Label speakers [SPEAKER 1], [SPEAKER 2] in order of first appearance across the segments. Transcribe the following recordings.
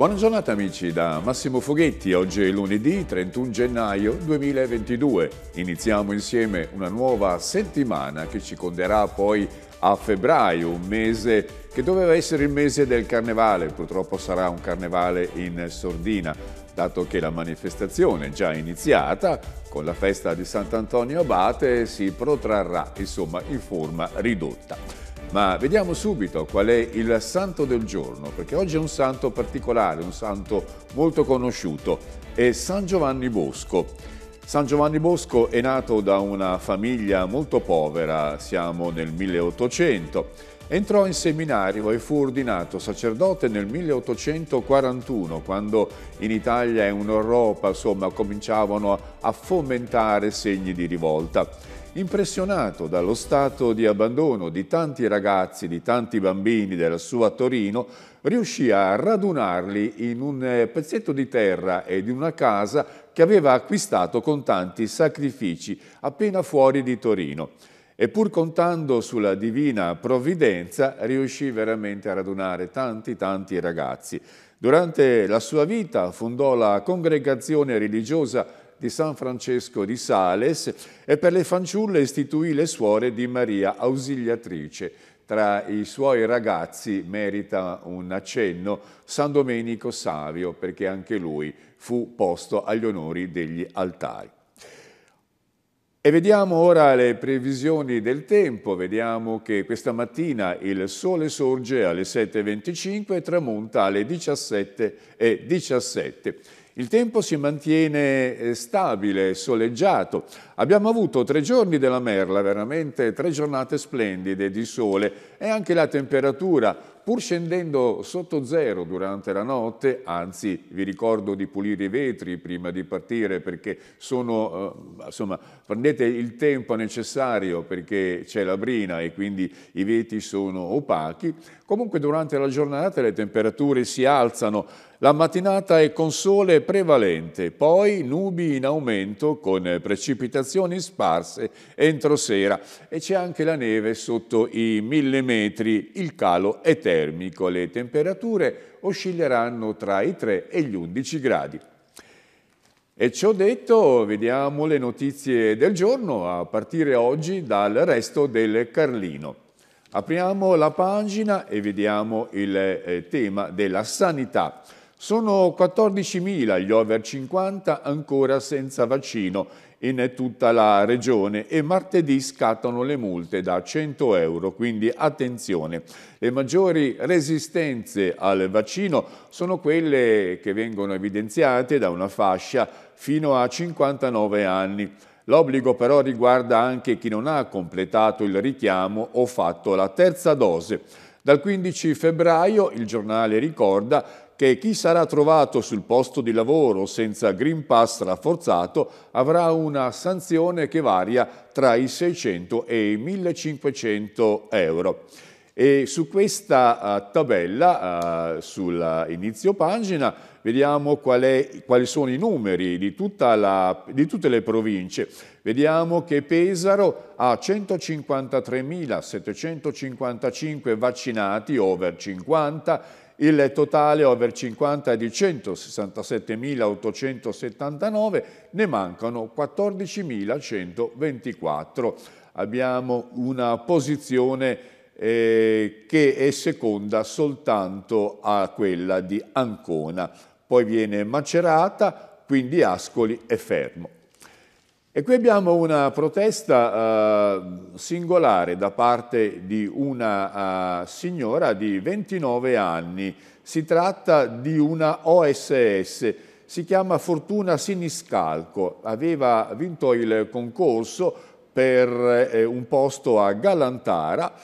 [SPEAKER 1] Buona giornata amici da Massimo Foghetti, oggi è lunedì 31 gennaio 2022. Iniziamo insieme una nuova settimana che ci conderà poi a febbraio, un mese che doveva essere il mese del carnevale, purtroppo sarà un carnevale in sordina, dato che la manifestazione già iniziata con la festa di Sant'Antonio Abate si protrarrà, insomma, in forma ridotta. Ma vediamo subito qual è il santo del giorno, perché oggi è un santo particolare, un santo molto conosciuto, è San Giovanni Bosco. San Giovanni Bosco è nato da una famiglia molto povera, siamo nel 1800, Entrò in seminario e fu ordinato sacerdote nel 1841, quando in Italia e in Europa insomma, cominciavano a fomentare segni di rivolta impressionato dallo stato di abbandono di tanti ragazzi, di tanti bambini della sua Torino, riuscì a radunarli in un eh, pezzetto di terra e in una casa che aveva acquistato con tanti sacrifici appena fuori di Torino. E pur contando sulla divina provvidenza, riuscì veramente a radunare tanti, tanti ragazzi. Durante la sua vita fondò la congregazione religiosa di San Francesco di Sales e per le fanciulle istituì le suore di Maria Ausiliatrice. Tra i suoi ragazzi merita un accenno San Domenico Savio, perché anche lui fu posto agli onori degli altari. E vediamo ora le previsioni del tempo, vediamo che questa mattina il sole sorge alle 7.25 e tramonta alle 17.17. .17. Il tempo si mantiene eh, stabile, soleggiato. Abbiamo avuto tre giorni della merla, veramente tre giornate splendide di sole e anche la temperatura Pur scendendo sotto zero durante la notte, anzi vi ricordo di pulire i vetri prima di partire perché sono, eh, insomma, prendete il tempo necessario perché c'è la brina e quindi i vetri sono opachi, comunque durante la giornata le temperature si alzano, la mattinata è con sole prevalente, poi nubi in aumento con precipitazioni sparse entro sera e c'è anche la neve sotto i mille metri, il calo è terzo termico. Le temperature oscilleranno tra i 3 e gli 11 gradi. E ciò detto, vediamo le notizie del giorno a partire oggi dal resto del Carlino. Apriamo la pagina e vediamo il eh, tema della sanità. Sono 14.000 gli over 50 ancora senza vaccino in tutta la regione e martedì scattano le multe da 100 euro, quindi attenzione. Le maggiori resistenze al vaccino sono quelle che vengono evidenziate da una fascia fino a 59 anni. L'obbligo però riguarda anche chi non ha completato il richiamo o fatto la terza dose. Dal 15 febbraio il giornale ricorda che chi sarà trovato sul posto di lavoro senza Green Pass rafforzato avrà una sanzione che varia tra i 600 e i 1500 euro. E su questa eh, tabella, eh, sull'inizio pagina, vediamo è, quali sono i numeri di, la, di, tutte le province. Vediamo che Pesaro ha 153.755 vaccinati over 50 il totale over 50 è di 167.879, ne mancano 14.124. Abbiamo una posizione eh, che è seconda soltanto a quella di Ancona. Poi viene Macerata, quindi Ascoli e Fermo. E qui abbiamo una protesta uh, singolare da parte di una uh, signora di 29 anni. Si tratta di una OSS, si chiama Fortuna Siniscalco. Aveva vinto il concorso per eh, un posto a Galantara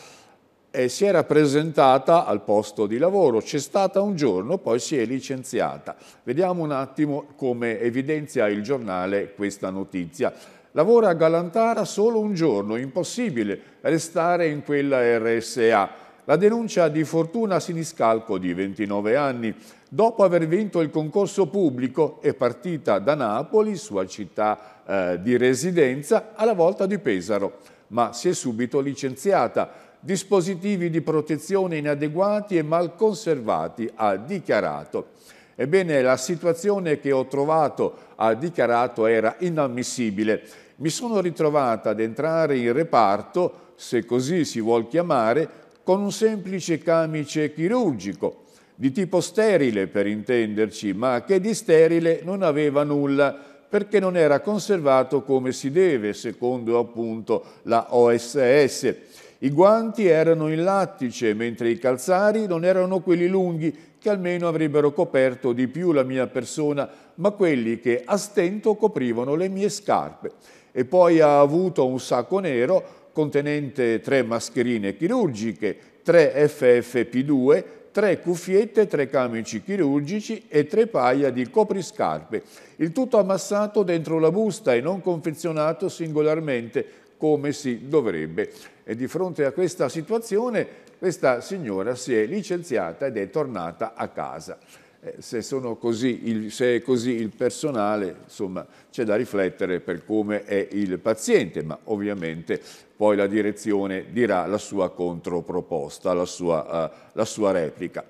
[SPEAKER 1] eh, si era presentata al posto di lavoro, c'è stata un giorno, poi si è licenziata. Vediamo un attimo come evidenzia il giornale questa notizia. Lavora a Galantara solo un giorno, impossibile restare in quella RSA. La denuncia di Fortuna Siniscalco di 29 anni, dopo aver vinto il concorso pubblico, è partita da Napoli, sua città eh, di residenza, alla volta di Pesaro, ma si è subito licenziata dispositivi di protezione inadeguati e mal conservati, ha dichiarato. Ebbene, la situazione che ho trovato, ha dichiarato, era inammissibile. Mi sono ritrovata ad entrare in reparto, se così si vuol chiamare, con un semplice camice chirurgico, di tipo sterile per intenderci, ma che di sterile non aveva nulla perché non era conservato come si deve, secondo appunto la OSS. I guanti erano in lattice, mentre i calzari non erano quelli lunghi, che almeno avrebbero coperto di più la mia persona, ma quelli che a stento coprivano le mie scarpe. E poi ha avuto un sacco nero contenente tre mascherine chirurgiche, tre FFP2, tre cuffiette, tre camici chirurgici e tre paia di copriscarpe, il tutto ammassato dentro la busta e non confezionato singolarmente, come si dovrebbe. E di fronte a questa situazione questa signora si è licenziata ed è tornata a casa. Eh, se, così il, se è così il personale, insomma, c'è da riflettere per come è il paziente, ma ovviamente poi la direzione dirà la sua controproposta, la sua, uh, la sua replica.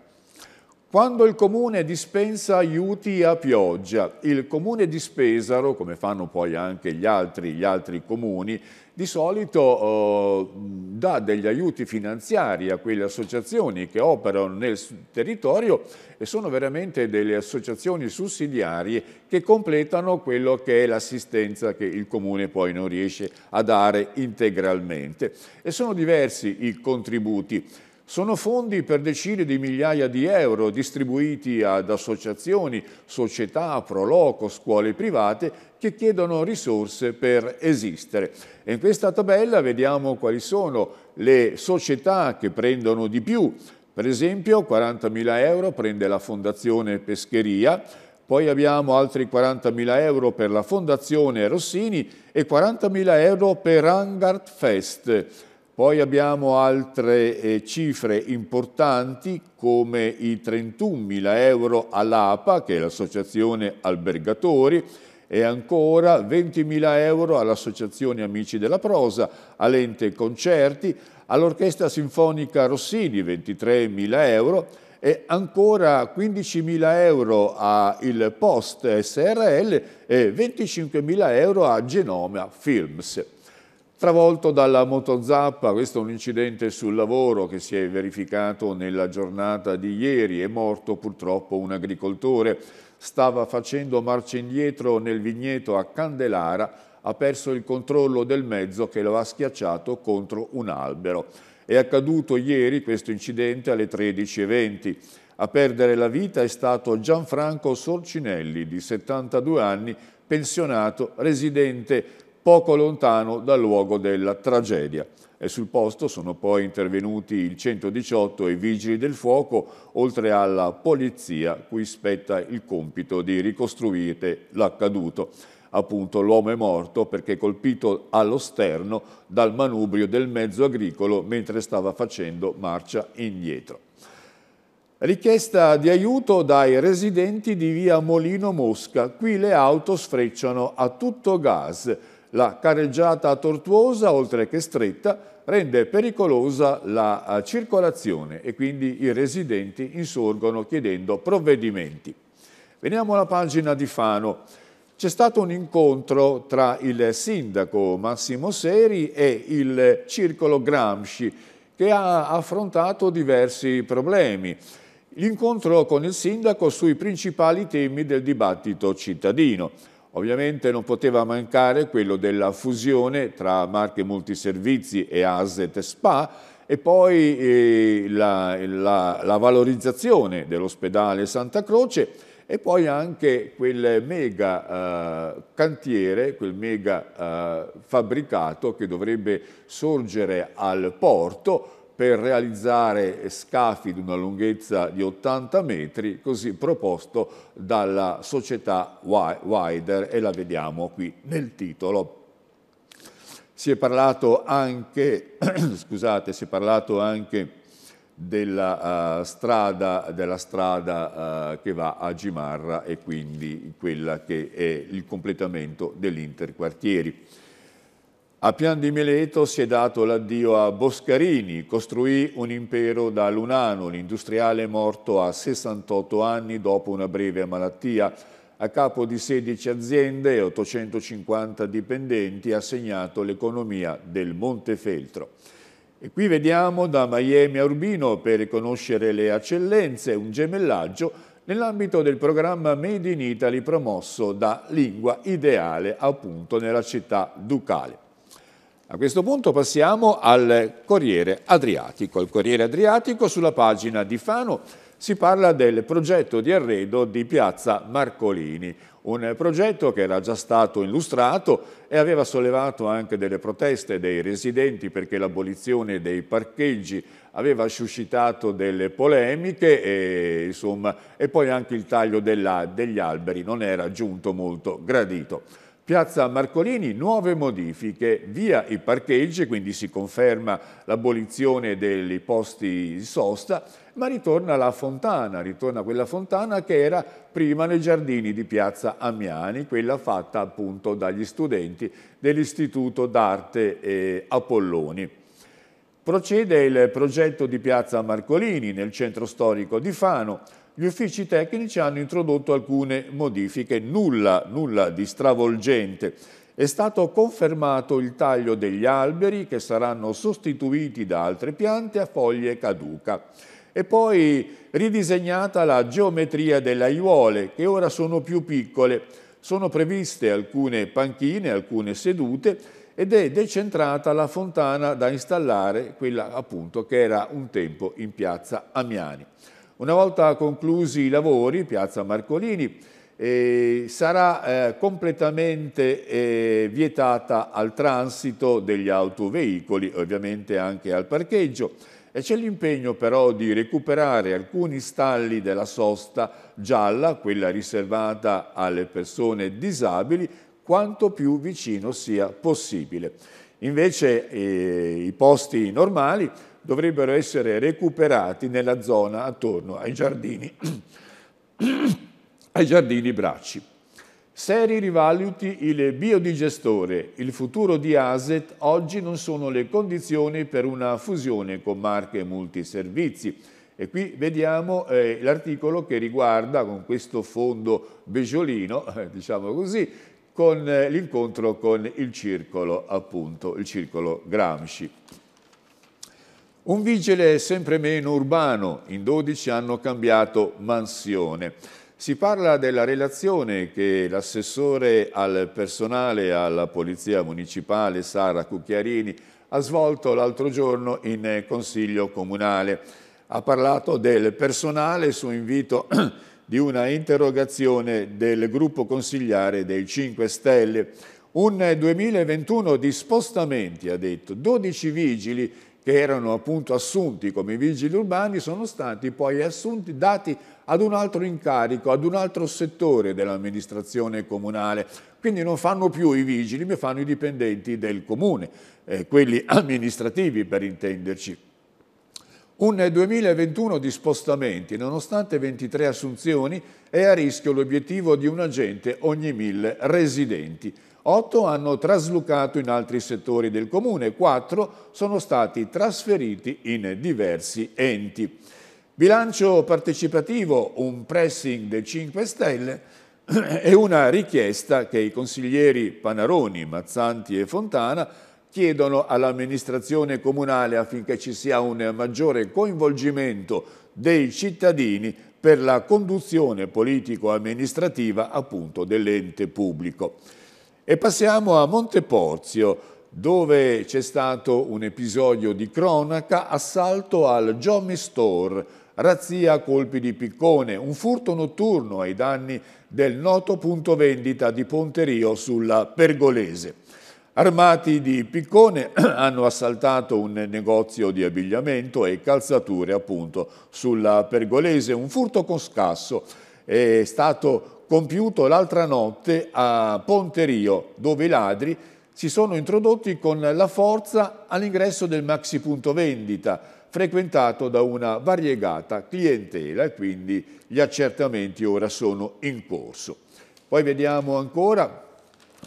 [SPEAKER 1] Quando il comune dispensa aiuti a pioggia, il comune di Spesaro, come fanno poi anche gli altri, gli altri comuni, di solito oh, dà degli aiuti finanziari a quelle associazioni che operano nel territorio e sono veramente delle associazioni sussidiarie che completano quello che è l'assistenza che il Comune poi non riesce a dare integralmente. E sono diversi i contributi. Sono fondi per decine di migliaia di euro distribuiti ad associazioni, società, proloco, scuole private che chiedono risorse per esistere. E in questa tabella vediamo quali sono le società che prendono di più. Per esempio 40.000 euro prende la Fondazione Pescheria, poi abbiamo altri 40.000 euro per la Fondazione Rossini e 40.000 euro per Angart Fest. Poi abbiamo altre eh, cifre importanti come i 31.000 euro all'APA, che è l'Associazione Albergatori, e ancora 20.000 euro all'Associazione Amici della Prosa, all'Ente Concerti, all'Orchestra Sinfonica Rossini 23.000 euro e ancora 15.000 euro al Post SRL e 25.000 euro a Genoma Films travolto dalla motozappa, questo è un incidente sul lavoro che si è verificato nella giornata di ieri, è morto purtroppo un agricoltore, stava facendo marcia indietro nel vigneto a Candelara, ha perso il controllo del mezzo che lo ha schiacciato contro un albero. È accaduto ieri questo incidente alle 13.20. A perdere la vita è stato Gianfranco Sorcinelli, di 72 anni, pensionato, residente poco lontano dal luogo della tragedia. E sul posto sono poi intervenuti il 118 e i vigili del fuoco, oltre alla polizia, cui spetta il compito di ricostruire l'accaduto. Appunto l'uomo è morto perché colpito allo sterno dal manubrio del mezzo agricolo mentre stava facendo marcia indietro. Richiesta di aiuto dai residenti di via Molino Mosca. Qui le auto sfrecciano a tutto gas la carreggiata tortuosa, oltre che stretta, rende pericolosa la eh, circolazione e quindi i residenti insorgono chiedendo provvedimenti. Veniamo alla pagina di Fano. C'è stato un incontro tra il sindaco Massimo Seri e il circolo Gramsci che ha affrontato diversi problemi. L'incontro con il sindaco sui principali temi del dibattito cittadino. Ovviamente non poteva mancare quello della fusione tra Marche Multiservizi e Aset Spa e poi eh, la, la, la valorizzazione dell'ospedale Santa Croce e poi anche quel mega eh, cantiere, quel mega eh, fabbricato che dovrebbe sorgere al porto per realizzare scafi di una lunghezza di 80 metri, così proposto dalla società Wider e la vediamo qui nel titolo. Si è parlato anche, scusate, si è parlato anche della uh, strada, della strada uh, che va a Gimarra e quindi quella che è il completamento dell'interquartieri. A Pian di Meleto si è dato l'addio a Boscarini, costruì un impero da Lunano, l'industriale morto a 68 anni dopo una breve malattia, a capo di 16 aziende e 850 dipendenti ha segnato l'economia del Montefeltro. E qui vediamo da Miami a Urbino per conoscere le eccellenze, un gemellaggio nell'ambito del programma Made in Italy promosso da Lingua Ideale appunto nella città ducale. A questo punto passiamo al Corriere Adriatico. Il Corriere Adriatico sulla pagina di Fano si parla del progetto di arredo di Piazza Marcolini, un progetto che era già stato illustrato e aveva sollevato anche delle proteste dei residenti perché l'abolizione dei parcheggi aveva suscitato delle polemiche e, insomma, e poi anche il taglio della, degli alberi non era giunto molto gradito. Piazza Marcolini, nuove modifiche, via i parcheggi, quindi si conferma l'abolizione dei posti di sosta, ma ritorna la fontana, ritorna quella fontana che era prima nei giardini di Piazza Amiani, quella fatta appunto dagli studenti dell'Istituto d'Arte eh, Apolloni. Procede il progetto di Piazza Marcolini nel centro storico di Fano, gli uffici tecnici hanno introdotto alcune modifiche, nulla, nulla di stravolgente. È stato confermato il taglio degli alberi che saranno sostituiti da altre piante a foglie caduca. E poi ridisegnata la geometria delle aiuole, che ora sono più piccole. Sono previste alcune panchine, alcune sedute ed è decentrata la fontana da installare, quella appunto che era un tempo in piazza Amiani. Una volta conclusi i lavori, piazza Marcolini, eh, sarà eh, completamente eh, vietata al transito degli autoveicoli, ovviamente anche al parcheggio. E c'è l'impegno però di recuperare alcuni stalli della sosta gialla, quella riservata alle persone disabili, quanto più vicino sia possibile. Invece eh, i posti normali dovrebbero essere recuperati nella zona attorno ai giardini, ai giardini Bracci. Seri rivaluti il biodigestore, il futuro di ASET, oggi non sono le condizioni per una fusione con marche multiservizi. E qui vediamo eh, l'articolo che riguarda con questo fondo beggiolino, eh, diciamo così, con eh, l'incontro con il circolo, appunto, il circolo Gramsci. Un vigile sempre meno urbano, in 12 hanno cambiato mansione. Si parla della relazione che l'assessore al personale alla Polizia Municipale Sara Cucchiarini ha svolto l'altro giorno in Consiglio Comunale. Ha parlato del personale su invito di una interrogazione del gruppo consigliare dei 5 Stelle. Un 2021 di spostamenti, ha detto, 12 vigili che erano appunto assunti come vigili urbani sono stati poi assunti, dati ad un altro incarico, ad un altro settore dell'amministrazione comunale. Quindi non fanno più i vigili, ma fanno i dipendenti del comune, eh, quelli amministrativi per intenderci. Un 2021 di spostamenti, nonostante 23 assunzioni, è a rischio l'obiettivo di un agente ogni mille residenti. 8 hanno traslucato in altri settori del comune, 4 sono stati trasferiti in diversi enti. Bilancio partecipativo, un pressing del 5 Stelle e una richiesta che i consiglieri Panaroni, Mazzanti e Fontana chiedono all'amministrazione comunale affinché ci sia un maggiore coinvolgimento dei cittadini per la conduzione politico-amministrativa appunto dell'ente pubblico. E passiamo a Monteporzio, dove c'è stato un episodio di cronaca, assalto al Jommy Store, razzia a colpi di piccone, un furto notturno ai danni del noto punto vendita di Ponterio sulla Pergolese. Armati di piccone hanno assaltato un negozio di abbigliamento e calzature appunto sulla Pergolese, un furto con scasso è stato compiuto l'altra notte a Ponterio, dove i ladri si sono introdotti con la forza all'ingresso del maxi punto vendita, frequentato da una variegata clientela e quindi gli accertamenti ora sono in corso. Poi vediamo ancora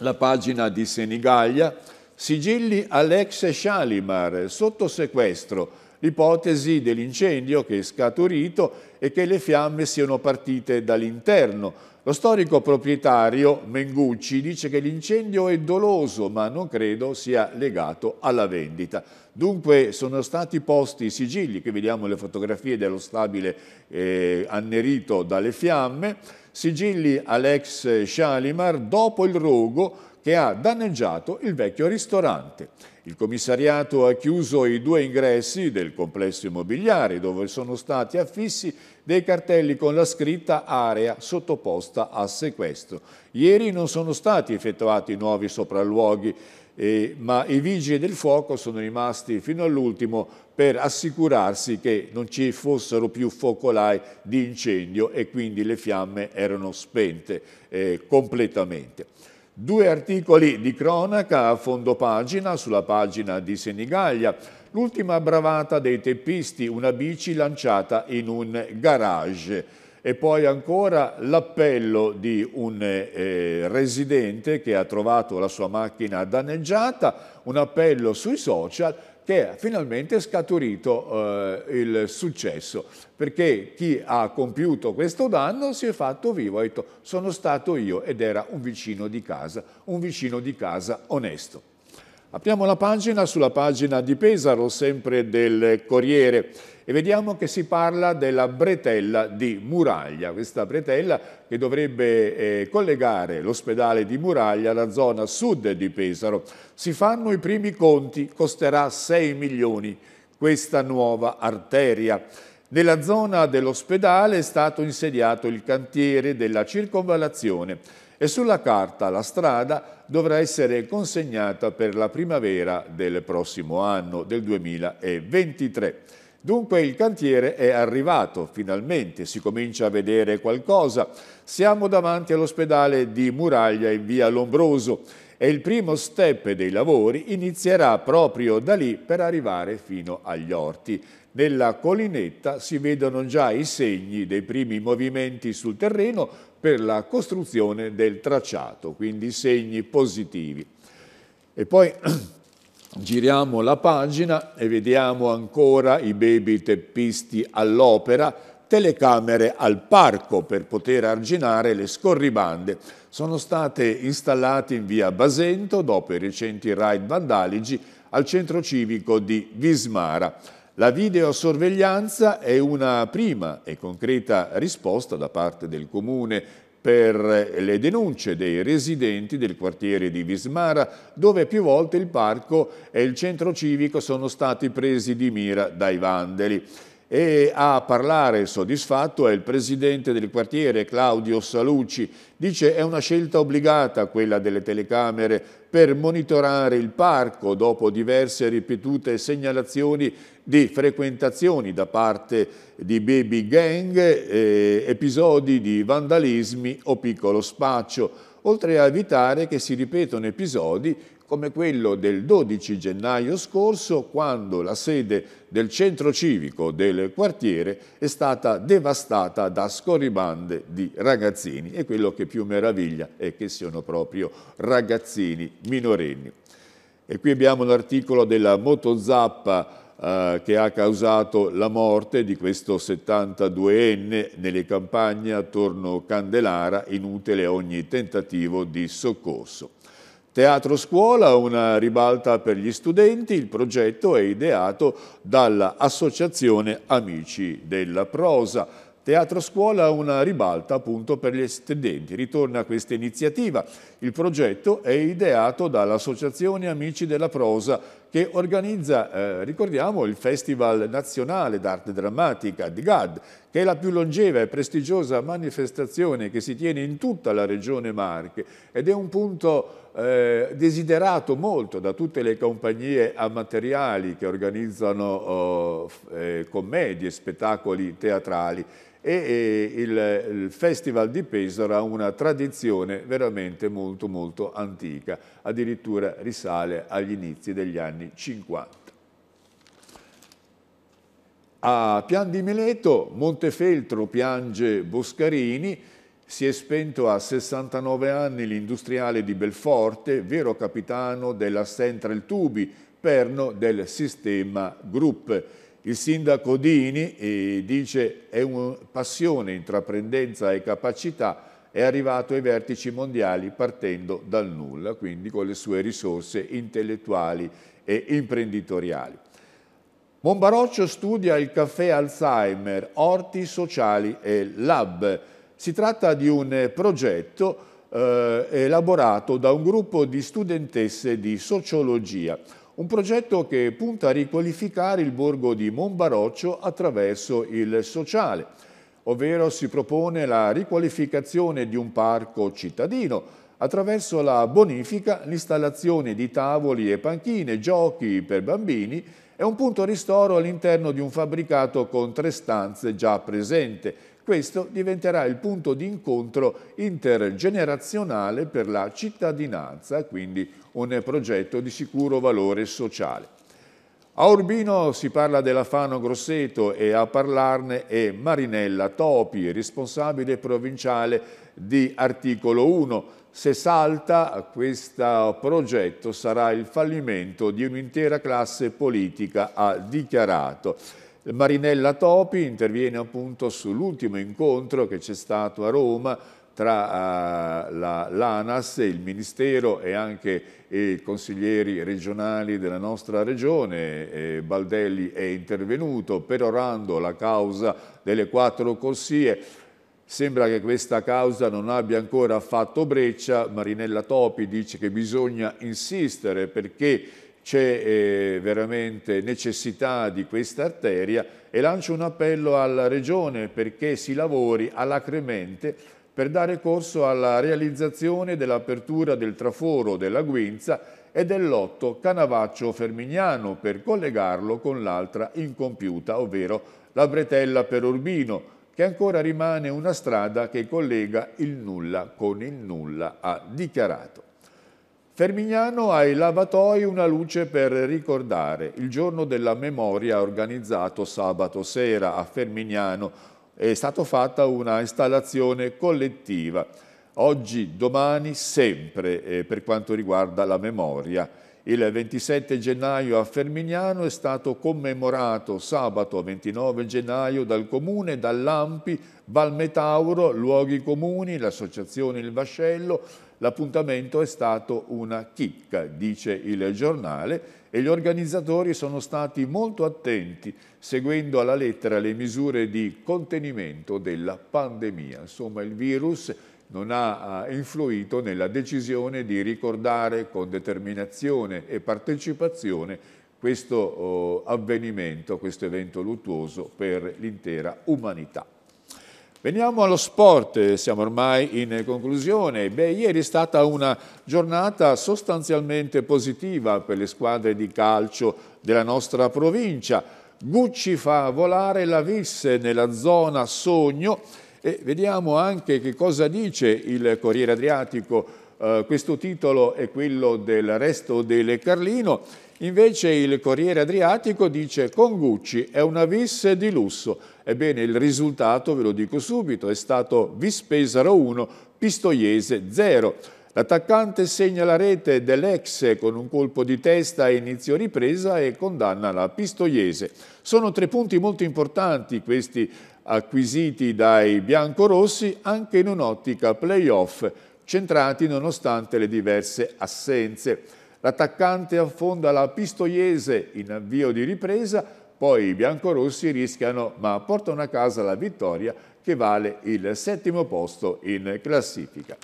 [SPEAKER 1] la pagina di Senigallia, sigilli all'ex Shalimar sotto sequestro, l'ipotesi dell'incendio che è scaturito e che le fiamme siano partite dall'interno lo storico proprietario Mengucci dice che l'incendio è doloso, ma non credo sia legato alla vendita. Dunque sono stati posti i sigilli, che vediamo le fotografie dello stabile eh, annerito dalle fiamme, sigilli Alex Shalimar dopo il rogo che ha danneggiato il vecchio ristorante il commissariato ha chiuso i due ingressi del complesso immobiliare dove sono stati affissi dei cartelli con la scritta area sottoposta a sequestro. Ieri non sono stati effettuati nuovi sopralluoghi, eh, ma i vigili del fuoco sono rimasti fino all'ultimo per assicurarsi che non ci fossero più focolai di incendio e quindi le fiamme erano spente eh, completamente. Due articoli di cronaca a fondo pagina sulla pagina di Senigallia. L'ultima bravata dei teppisti, una bici lanciata in un garage e poi ancora l'appello di un eh, residente che ha trovato la sua macchina danneggiata, un appello sui social che finalmente è scaturito eh, il successo, perché chi ha compiuto questo danno si è fatto vivo, ha detto sono stato io ed era un vicino di casa, un vicino di casa onesto. Apriamo la pagina sulla pagina di Pesaro, sempre del Corriere, e vediamo che si parla della bretella di Muraglia, questa bretella che dovrebbe eh, collegare l'ospedale di Muraglia alla zona sud di Pesaro. Si fanno i primi conti, costerà 6 milioni questa nuova arteria. Nella zona dell'ospedale è stato insediato il cantiere della circonvallazione e sulla carta la strada dovrà essere consegnata per la primavera del prossimo anno, del 2023. Dunque il cantiere è arrivato, finalmente si comincia a vedere qualcosa. Siamo davanti all'ospedale di Muraglia in via Lombroso e il primo step dei lavori inizierà proprio da lì per arrivare fino agli orti. Nella collinetta si vedono già i segni dei primi movimenti sul terreno per la costruzione del tracciato, quindi segni positivi. E poi giriamo la pagina e vediamo ancora i baby teppisti all'opera, telecamere al parco per poter arginare le scorribande. Sono state installate in via Basento dopo i recenti raid vandalici al centro civico di Vismara. La videosorveglianza è una prima e concreta risposta da parte del Comune per le denunce dei residenti del quartiere di Vismara, dove più volte il parco e il centro civico sono stati presi di mira dai vandali e a parlare soddisfatto è il presidente del quartiere Claudio Salucci. Dice è una scelta obbligata quella delle telecamere per monitorare il parco dopo diverse ripetute segnalazioni di frequentazioni da parte di baby gang, eh, episodi di vandalismi o piccolo spaccio oltre a evitare che si ripetano episodi come quello del 12 gennaio scorso quando la sede del centro civico del quartiere è stata devastata da scorribande di ragazzini e quello che più meraviglia è che siano proprio ragazzini minorenni. E qui abbiamo un articolo della Motozappa eh, che ha causato la morte di questo 72enne nelle campagne attorno a Candelara, inutile ogni tentativo di soccorso. Teatro Scuola, una ribalta per gli studenti, il progetto è ideato dall'Associazione Amici della Prosa. Teatro Scuola, una ribalta appunto per gli studenti. Ritorna a questa iniziativa. Il progetto è ideato dall'Associazione Amici della Prosa che organizza, eh, ricordiamo, il Festival Nazionale d'Arte Drammatica di GAD, che è la più longeva e prestigiosa manifestazione che si tiene in tutta la regione Marche ed è un punto eh, desiderato molto da tutte le compagnie amatoriali che organizzano oh, eh, commedie, spettacoli teatrali e, e il, il, Festival di Pesaro ha una tradizione veramente molto molto antica, addirittura risale agli inizi degli anni 50. A Pian di Mileto, Montefeltro piange Boscarini, si è spento a 69 anni l'industriale di Belforte, vero capitano della Central Tubi, perno del sistema Group. Il sindaco Dini eh, dice è una passione, intraprendenza e capacità è arrivato ai vertici mondiali partendo dal nulla, quindi con le sue risorse intellettuali e imprenditoriali. Monbaroccio studia il caffè Alzheimer, orti sociali e lab. Si tratta di un eh, progetto eh, elaborato da un gruppo di studentesse di sociologia, un progetto che punta a riqualificare il borgo di Monbaroccio attraverso il sociale, ovvero si propone la riqualificazione di un parco cittadino attraverso la bonifica, l'installazione di tavoli e panchine, giochi per bambini e un punto ristoro all'interno di un fabbricato con tre stanze già presente questo diventerà il punto di incontro intergenerazionale per la cittadinanza, quindi un progetto di sicuro valore sociale. A Urbino si parla della Fano Grosseto e a parlarne è Marinella Topi, responsabile provinciale di Articolo 1. Se salta questo progetto sarà il fallimento di un'intera classe politica, ha dichiarato. Marinella Topi interviene appunto sull'ultimo incontro che c'è stato a Roma tra uh, eh, l'ANAS, la, il Ministero e anche i consiglieri regionali della nostra regione. Eh, Baldelli è intervenuto perorando la causa delle quattro corsie. Sembra che questa causa non abbia ancora fatto breccia. Marinella Topi dice che bisogna insistere perché c'è eh, veramente necessità di questa arteria e lancio un appello alla Regione perché si lavori alacremente per dare corso alla realizzazione dell'apertura del traforo della Guinza e del lotto Canavaccio-Fermignano per collegarlo con l'altra incompiuta, ovvero la Bretella per Urbino, che ancora rimane una strada che collega il nulla con il nulla, ha dichiarato. Termignano ai lavatoi una luce per ricordare il giorno della memoria organizzato sabato sera a Fermignano. È stata fatta una installazione collettiva oggi, domani, sempre eh, per quanto riguarda la memoria. Il 27 gennaio a Fermignano è stato commemorato sabato 29 gennaio dal Comune, dall'Ampi, Valmetauro, Luoghi Comuni, l'Associazione Il Vascello, L'appuntamento è stato una chicca, dice il giornale, e gli organizzatori sono stati molto attenti, seguendo alla lettera le misure di contenimento della pandemia. Insomma, il virus non ha influito nella decisione di ricordare con determinazione e partecipazione questo oh, avvenimento, questo evento luttuoso per l'intera umanità. Veniamo allo sport, siamo ormai in conclusione. Beh, ieri è stata una giornata sostanzialmente positiva per le squadre di calcio della nostra provincia. Gucci fa volare la visse nella zona sogno e vediamo anche che cosa dice il Corriere Adriatico. Eh, questo titolo è quello del resto del Carlino Invece il Corriere Adriatico dice con Gucci è una vis di lusso. Ebbene il risultato, ve lo dico subito, è stato vis Pesaro 1, Pistoiese 0. L'attaccante segna la rete dell'ex con un colpo di testa a inizio ripresa e condanna la Pistoiese. Sono tre punti molto importanti questi acquisiti dai biancorossi anche in un'ottica playoff, centrati nonostante le diverse assenze. L'attaccante affonda la Pistoiese in avvio di ripresa, poi i biancorossi rischiano ma portano a casa la vittoria che vale il settimo posto in classifica.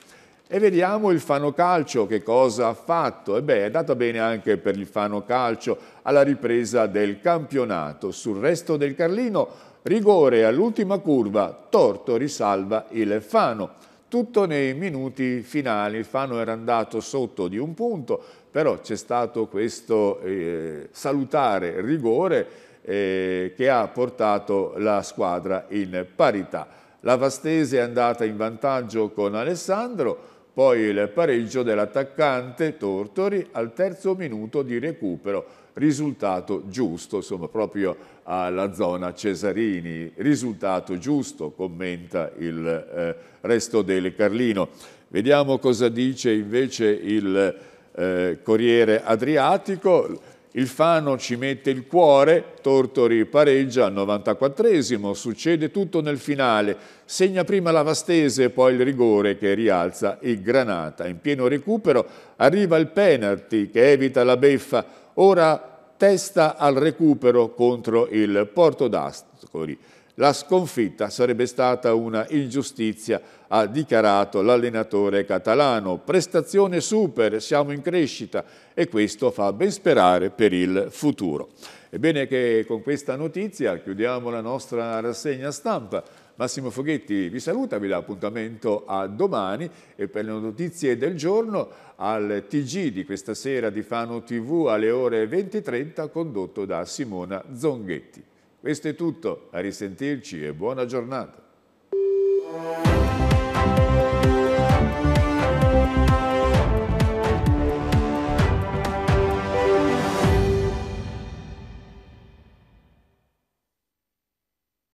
[SPEAKER 1] E vediamo il Fano Calcio, che cosa ha fatto? E beh, è andata bene anche per il Fano Calcio alla ripresa del campionato. Sul resto del Carlino, rigore all'ultima curva, Torto risalva il Fano tutto nei minuti finali. Il Fano era andato sotto di un punto, però c'è stato questo eh, salutare rigore eh, che ha portato la squadra in parità. La Vastese è andata in vantaggio con Alessandro, poi il pareggio dell'attaccante Tortori al terzo minuto di recupero risultato giusto, insomma proprio alla zona Cesarini, risultato giusto, commenta il eh, resto del Carlino. Vediamo cosa dice invece il eh, Corriere Adriatico, il Fano ci mette il cuore, Tortori pareggia al 94esimo, succede tutto nel finale, segna prima la Vastese e poi il rigore che rialza il Granata. In pieno recupero arriva il penalty che evita la beffa, Ora testa al recupero contro il Porto d'Ascoli. La sconfitta sarebbe stata una ingiustizia, ha dichiarato l'allenatore catalano. Prestazione super, siamo in crescita e questo fa ben sperare per il futuro. Ebbene che con questa notizia chiudiamo la nostra rassegna stampa. Massimo Foghetti vi saluta, vi dà appuntamento a domani e per le notizie del giorno al TG di questa sera di Fano TV alle ore 20.30 condotto da Simona Zonghetti. Questo è tutto, a risentirci e buona giornata.